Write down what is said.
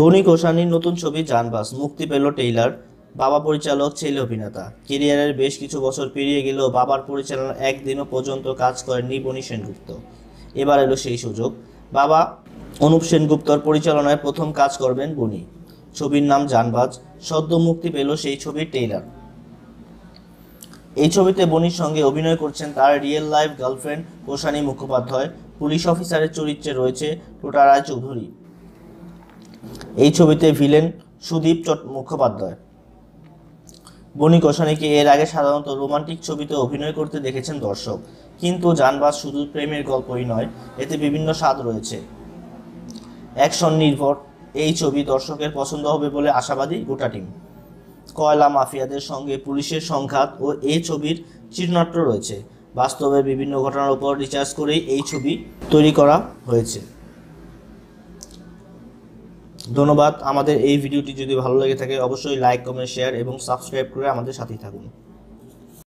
বনি ঘোষানির নতুন ছবি জানবাস মুক্তি পেল টেইলার বাবা পরিচালক ছেলে অভিনেতা কেরিয়ারের বেশ কিছু বছর পেরিয়ে গেলেও বাবার পরিচালনার একদিনও পর্যন্ত কাজ করেননি বনি সেনগুপ্ত এবার এলো সেই সুযোগ বাবা অনুপ সেনগুপ্তর পরিচালনায় প্রথম কাজ করবেন বনি ছবির নাম জানবাজ সদ্য মুক্তি পেল সেই ছবির টেইলার এই ছবিতে বনির সঙ্গে অভিনয় করছেন তার real life girlfriend Koushani Mukhopadhyay police অফিসারের চরিত্রে রয়েছে টোটারায় চৌধুরী এই ছবিতে ভিলেন সুদীপ মুখোপাধ্যায় বনি কোশানিকে এর আগে সাধারণত রোমান্টিক ছবিতে অভিনয় করতে দেখেছেন দর্শক কিন্তু জানবাজ শুধু প্রেমের গল্পই নয় এতে বিভিন্ন স্বাদ রয়েছে অ্যাকশন নির্ভর এই ছবি দর্শকের পছন্দ হবে বলে আশাবাদী গোটা টিম কয়লা মাফিয়াদের সঙ্গে পুলিশের সংঘাত ও এই ছবির চিরনাট্য রয়েছে বাস্তবে বিভিন্ন ঘটনার উপর রিচার্জ করেই এই ছবি তৈরি করা হয়েছে ধন্যবাদ আমাদের এই ভিডিওটি যদি ভালো লেগে থাকে অবশ্যই লাইক কমেন্ট শেয়ার এবং সাবস্ক্রাইব করে আমাদের সাথেই থাকুন